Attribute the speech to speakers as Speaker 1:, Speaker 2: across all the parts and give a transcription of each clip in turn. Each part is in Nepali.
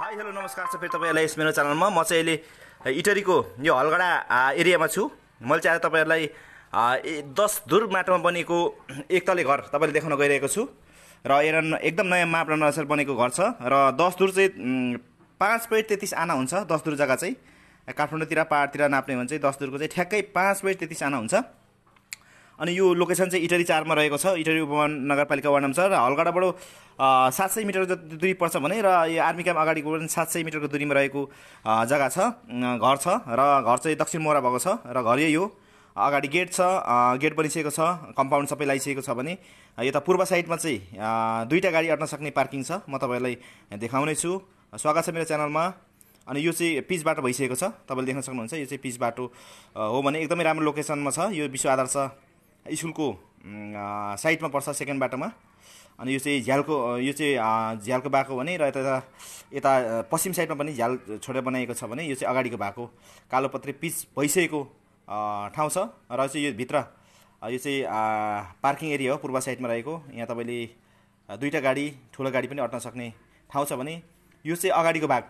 Speaker 1: हाई हेलो नमस्कार छ फेरि तपाईँहरूलाई यस मेरो च्यानलमा म चाहिँ अहिले इटरीको यो हलगडा एरियामा छु मैले चाहिँ आज तपाईँहरूलाई दस धुर माटोमा बनेको एकतले घर तपाईँले देखाउन गइरहेको छु र एउटा एकदम नयाँ मापना अनुसार बनेको घर छ र दस दुर चाहिँ पाँच पोइन्ट तेत्तिस आना हुन्छ दस दुर जग्गा चाहिँ काठमाडौँतिर पाहाडतिर नाप्ने हो भने चाहिँ दस दुरको चाहिँ ठ्याक्कै पाँच पोइन्ट तेत्तिस आना हुन्छ अनि यो लोकेसन चाहिँ इटरी चारमा रहेको छ इटरी उपमान नगरपालिका वार्ड नम्बर छ र हलगडाबाट सात सय मिटरको जति दुरी पर्छ भने र यो आर्मी क्याम्प अगाडिको पनि सात सय मिटरको दुरीमा रहेको जग्गा छ घर छ र घर चाहिँ दक्षिण मोरा भएको छ र घर यही हो अगाडि गेट छ गेट बनिसकेको छ कम्पाउन्ड सबै लगाइसकेको छ भने यता पूर्व साइडमा चाहिँ दुईवटा गाडी अट्न सक्ने पार्किङ छ म तपाईँहरूलाई देखाउने छु स्वागत छ मेरो च्यानलमा अनि यो चाहिँ पिच बाटो भइसकेको छ तपाईँले देख्न सक्नुहुन्छ यो चाहिँ पिच बाटो हो भने एकदमै राम्रो लोकेसनमा छ यो विश्व आदर्श स्कुलको साइडमा पर्छ सेकेन्ड बाटोमा अनि यो चाहिँ झ्यालको यो चाहिँ झ्यालको बाको भने र यता यता पश्चिम साइडमा पनि झ्याल छोडेर बनाएको छ भने यो चाहिँ अगाडिको भएको कालोपत्री पिच भइसकेको ठाउँ छ र चाहिँ यो भित्र यो चाहिँ पार्किङ एरिया हो पूर्व साइडमा रहेको यहाँ तपाईँले दुईवटा गाडी ठुलो गाडी पनि अट्न सक्ने ठाउँ छ भने यो चाहिँ अगाडिको भाग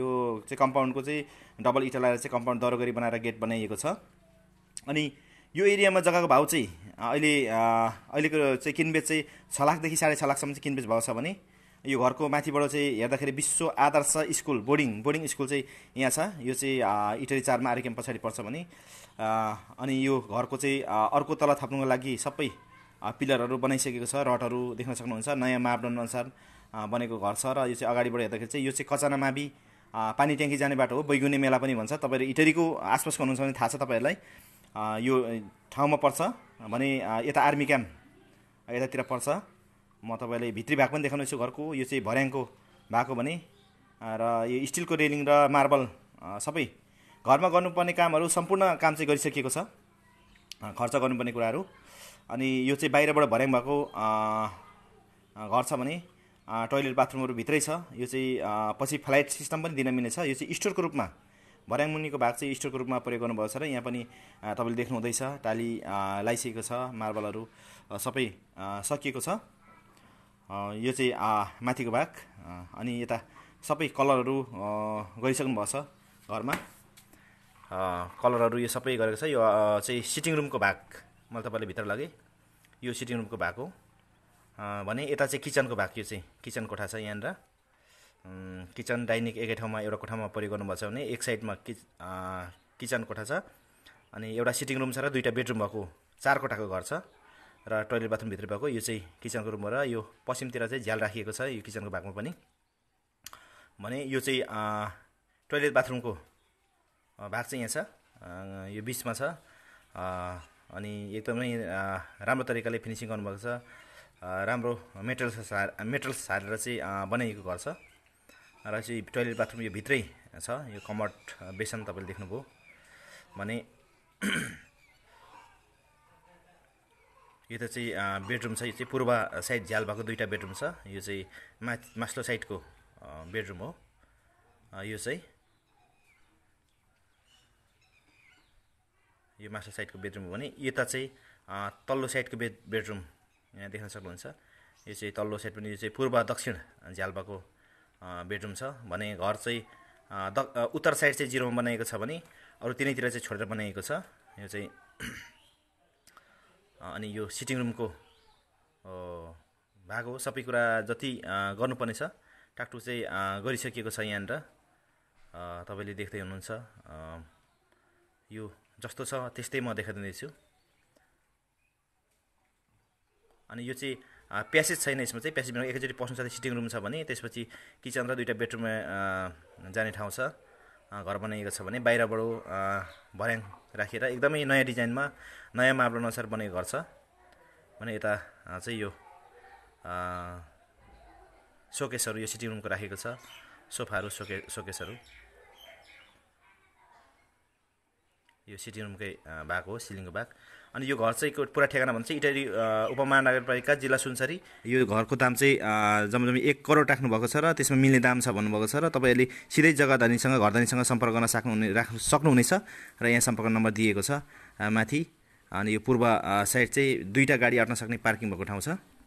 Speaker 1: यो चाहिँ कम्पाउन्डको चाहिँ डबल इटा लगाएर चाहिँ कम्पाउन्ड दरो गरी बनाएर गेट बनाइएको छ अनि यो एरियामा जग्गाको भाउ चाहिँ अहिले अहिलेको चाहिँ किनबेच चाहिँ छ लाखदेखि साढे छ लाखसम्म चाहिँ किनबेच भएको छ भने यो घरको माथिबाट चाहिँ हेर्दाखेरि Vishwa Adarsh school boarding boarding school चाहिँ यहाँ छ यो चाहिँ इटरी चारमा आरकेम पछाडि पर्छ भने अनि यो घरको चाहिँ अर्को तल थप्नुको लागि सबै पिलरहरू बनाइसकेको छ रडहरू देख्न सक्नुहुन्छ नयाँ मापदण्ड अनुसार बनेको घर छ र यो चाहिँ अगाडिबाट हेर्दाखेरि चाहिँ यो चाहिँ कचाना मावि पानी ट्याङ्की जाने बाटो हो बैगुने मेला पनि भन्छ तपाईँहरू इटरीको आसपासको हुनुहुन्छ भने थाहा छ तपाईँहरूलाई यो ठाउँमा पर्छ भने यता आर्मी क्याम्प यतातिर पर्छ म तपाईँलाई भित्री भाग पनि देखाउनेछु घरको यो चाहिँ भर्याङको भएको भने र यो स्टिलको रेलिङ र मार्बल सबै घरमा गर्नुपर्ने कामहरू सम्पूर्ण काम चाहिँ गरिसकेको छ खर्च गर्नुपर्ने कुराहरू अनि यो चाहिँ बाहिरबाट भर्याङ भएको घर छ भने टोइलेट बाथरुमहरू भित्रै छ यो चाहिँ पछि फ्लाइट सिस्टम पनि दिन मिल्नेछ यो चाहिँ स्टोरको रूपमा भर्याङ मुनिको भाग चाहिँ स्टोरको रूपमा प्रयोग गर्नुभएको छ र यहाँ पनि तपाईँले देख्नुहुँदैछ टाली लाइसकेको छ मार्बलहरू सबै सकिएको छ यो चाहिँ माथिको भाग अनि यता सबै कलरहरू गरिसक्नु भएको छ घरमा कलरहरू यो सबै गरेको छ यो चाहिँ सिटिङ रुमको भाग मैले तपाईँले भित्र लगेँ यो सिटिङ रुमको भाग हो भने यता चाहिँ किचनको भाग यो चाहिँ किचन कोठा छ यहाँनिर किचन डाइनिङ एकै ठाउँमा एउटा कोठामा प्रयोग गर्नुभएको छ भने एक साइडमा कि किचन कोठा छ अनि एउटा सिटिङ रुम छ र दुईवटा बेडरुम भएको चार कोठाको घर छ र टोइलेट बाथरुमभित्र भएको यो चाहिँ किचनको रुम हो र यो पश्चिमतिर चाहिँ झ्याल राखिएको छ यो किचनको भागमा पनि भने यो चाहिँ टोइलेट बाथरुमको भाग चाहिँ यहाँ छ यो बिचमा छ अनि एकदमै राम्रो तरिकाले फिनिसिङ गर्नुभएको छ राम्रो मेटेरियल्स मेटेरियल्स हालेर चाहिँ बनाइएको घर छ र चाहिँ टोइलेट बाथरुम यो भित्रै छ यो कमर्ट बेसन तपाईँले देख्नुभयो भने यो त चाहिँ बेडरुम छ यो चाहिँ पूर्व साइड झ्याल भएको दुईवटा बेडरुम छ यो चाहिँ मा मास्लो साइडको बेडरुम हो यो चाहिँ यो मास्लो साइडको बेडरुम हो भने यता चाहिँ तल्लो साइडको बेड बेडरुम यहाँ देख्न सक्नुहुन्छ यो चाहिँ तल्लो साइड पनि यो चाहिँ पूर्व दक्षिण झ्याल बेडरुम छ भने घर चाहिँ द उत्तर साइड चाहिँ जिरोमा बनाएको छ भने अरू तिनैतिर चाहिँ छोडेर बनाएको छ यो चाहिँ अनि यो सिटिङ रुमको भाग हो सबै कुरा जति गर्नुपर्ने छ टाकटुक चाहिँ गरिसकिएको छ यहाँनिर तपाईँले देख्दै हुनुहुन्छ यो जस्तो छ त्यस्तै म देखाइदिँदैछु अनि यो चाहिँ प्यासेज छैन यसमा चाहिँ प्यासेजमा एकैचोटि पस्नु साथै सिटिङ रुम छ भने त्यसपछि किचन र दुइटा बेडरुममा जाने ठाउँ छ घर बनाइएको छ भने बाहिरबाट भर्याङ राखेर एकदमै नयाँ डिजाइनमा नयाँ मापल अनुसार बनाएको घर छ भने यता चाहिँ यो सोकेसहरू यो सिटिङ रुमको राखेको छ सोफाहरू सोके सोकेसहरू यो सिटिङ रुमकै भाग हो सिलिङको भाग अनि यो घर चाहिँ पुरा ठेगाना भन्छ इटारी उपमहानगरपालिका जिल्ला सुनसरी यो घरको दाम चाहिँ जम्मा एक करोड राख्नु भएको छ र त्यसमा मिल्ने दाम छ भन्नुभएको छ र तपाईँहरूले सिधै धनीसँग घरधनीसँग सम्पर्क गर्न सक्नुहुने राख्नु सक्नुहुनेछ र यहाँ सम्पर्क नम्बर दिएको छ माथि अनि यो पूर्व साइड चाहिँ दुईवटा गाडी आँट्न सक्ने पार्किङ भएको ठाउँ छ